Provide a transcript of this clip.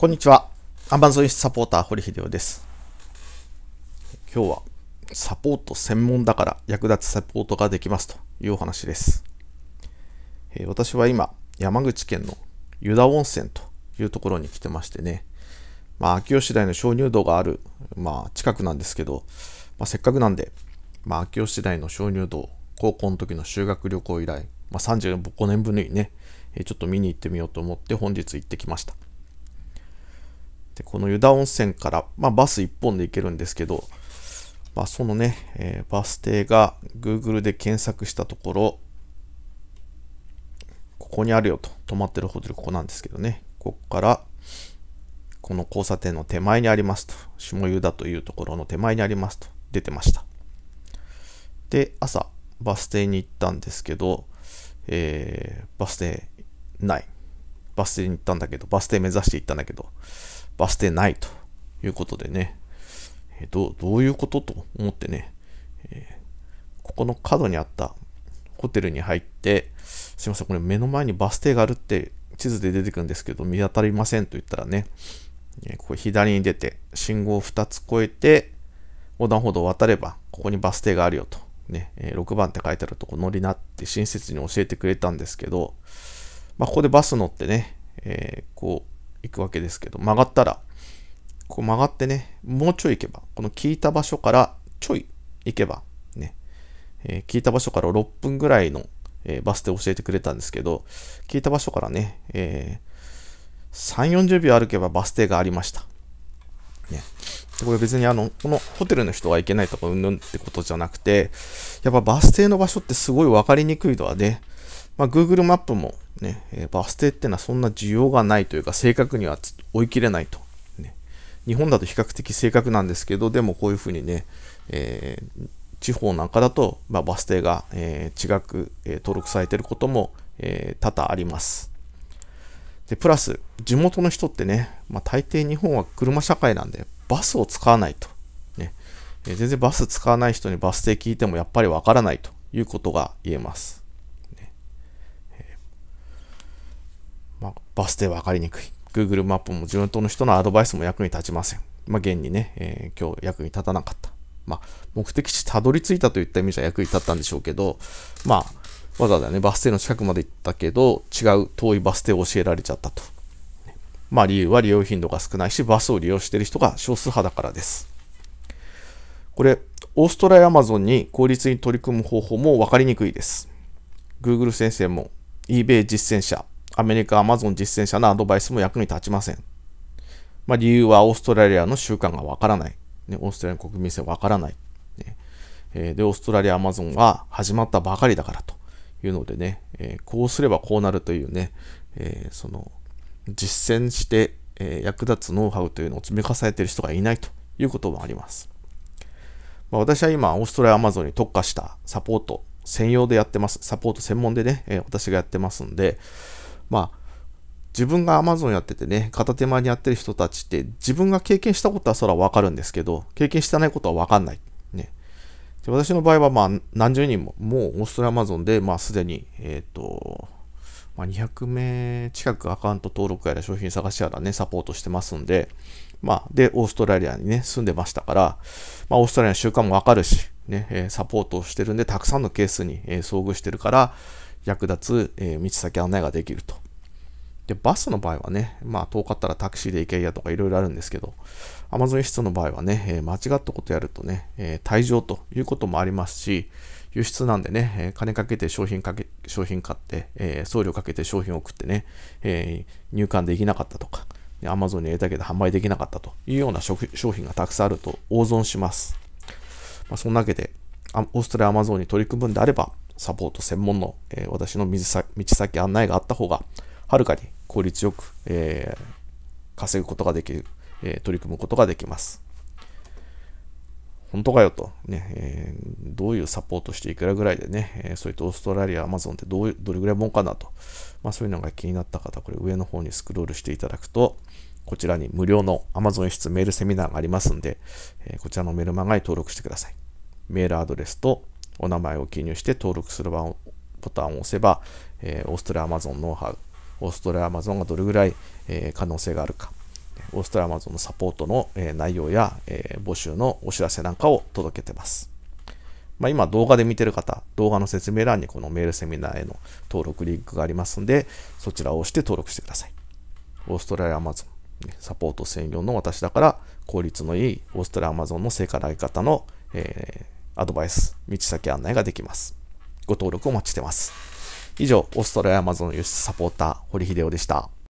こんにちは。アマゾンサポーター、堀秀夫です。今日は、サポート専門だから役立つサポートができますというお話です。えー、私は今、山口県の湯田温泉というところに来てましてね、まあ、秋吉台の鍾乳洞がある、まあ、近くなんですけど、まあ、せっかくなんで、まあ、秋吉台の鍾乳洞、高校の時の修学旅行以来、まあ、35年ぶりにね、ちょっと見に行ってみようと思って本日行ってきました。でこの湯田温泉から、まあ、バス1本で行けるんですけど、まあ、そのね、えー、バス停が Google で検索したところ、ここにあるよと、泊まってるホテルここなんですけどね、ここから、この交差点の手前にありますと、下湯田というところの手前にありますと、出てました。で、朝、バス停に行ったんですけど、えー、バス停ない。バス停に行ったんだけど、バス停目指して行ったんだけど、バス停ないということでね、えどどういうことと思ってね、えここの角にあったホテルに入って、すいません、これ目の前にバス停があるって地図で出てくるんですけど、見当たりませんと言ったらね、えここ左に出て、信号を2つ越えて、横断歩道を渡れば、ここにバス停があるよと。ね、え6番って書いてあるとこ乗りなって親切に教えてくれたんですけど、まあ、ここでバス乗ってね、えー、こう、行くわけですけど、曲がったら、こう曲がってね、もうちょい行けば、この聞いた場所からちょい行けば、ね、えー、聞いた場所から6分ぐらいの、えー、バス停を教えてくれたんですけど、聞いた場所からね、えー、3、40秒歩けばバス停がありました。ね。これ別にあの、このホテルの人が行けないとかうんぬんってことじゃなくて、やっぱバス停の場所ってすごい分かりにくいのはね、まあ、Google マップもね、えバス停ってのはそんな需要がないというか、正確には追い切れないと、ね。日本だと比較的正確なんですけど、でもこういうふうにね、えー、地方なんかだと、まあ、バス停が、えー、違く、えー、登録されていることも、え多々あります。で、プラス、地元の人ってね、まあ、大抵日本は車社会なんで、バスを使わないと。ね、え全然バス使わない人にバス停聞いてもやっぱりわからないということが言えます。まあ、バス停分かりにくい。Google マップも自当の人のアドバイスも役に立ちません。まあ、現にね、えー、今日役に立たなかった。まあ、目的地たどり着いたといった意味じゃ役に立ったんでしょうけど、まあ、わざわざね、バス停の近くまで行ったけど、違う遠いバス停を教えられちゃったと。まあ、理由は利用頻度が少ないし、バスを利用している人が少数派だからです。これ、オーストラリアアマゾンに効率に取り組む方法も分かりにくいです。Google 先生も eBay 実践者アメリカ、アマゾン実践者のアドバイスも役に立ちません。まあ、理由はオーストラリアの習慣がわからない。ね、オーストラリアの国民性わからない、ねえー、で、オーストラリア、アマゾンは始まったばかりだからというのでね、えー、こうすればこうなるというね、えー、その実践して、え役立つノウハウというのを積み重ねている人がいないということもあります。まあ、私は今、オーストラリア、アマゾンに特化したサポート専用でやってます。サポート専門でね、え私がやってますんで、まあ、自分が Amazon やっててね、片手間にやってる人たちって、自分が経験したことはそらわかるんですけど、経験してないことはわかんない。ね。で私の場合は、まあ、何十人も、もうオーストラリア Amazon で、まあ、すでに、えっ、ー、と、まあ、200名近くアカウント登録やら商品探しやらね、サポートしてますんで、まあ、で、オーストラリアにね、住んでましたから、まあ、オーストラリアの習慣もわかるし、ね、えー、サポートをしてるんで、たくさんのケースに、えー、遭遇してるから、役立つ、えー、道先案内ができるとで、バスの場合はね、まあ遠かったらタクシーで行けやとかいろいろあるんですけど、Amazon の場合はね、え間違ったことやるとね、え退場ということもありますし、輸出なんでね、え金かけて商品かけ、商品買って、え送料かけて商品を送ってね、え入管できなかったとか、Amazon に入れたけど販売できなかったというような商品がたくさんあると大損します。まあ、そんなわけで、オーストラリアアマゾンに取り組むんであれば、サポート専門の、え私の道先案内があった方が、はるかに効率よく、えー、稼ぐことができる、えー、取り組むことができます。本当かよと、ねえー、どういうサポートしていくらぐらいでね、えー、そういったオーストラリア、アマゾンってどうどれぐらいもんかなと、まあ、そういうのが気になった方、これ上の方にスクロールしていただくと、こちらに無料の Amazon メールセミナーがありますんで、えー、こちらのメルマガに登録してください。メールアドレスとお名前を記入して登録するボタンを押せば、えー、オーストラリアアマゾンノウハウオーストラリアアマゾンがどれぐらい、え可能性があるか、オーストラリアアマゾンのサポートの、え内容や、え募集のお知らせなんかを届けてます。まあ、今動画で見てる方、動画の説明欄にこのメールセミナーへの登録リンクがありますので、そちらを押して登録してください。オーストラリアアマゾン、サポート専用の私だから、効率のいいオーストラリアアマゾンの成果のげ方の、えー、アドバイス、道先案内ができます。ご登録お待ちしてます。以上、オーストラリアアマゾン輸出サポーター、堀秀夫でした。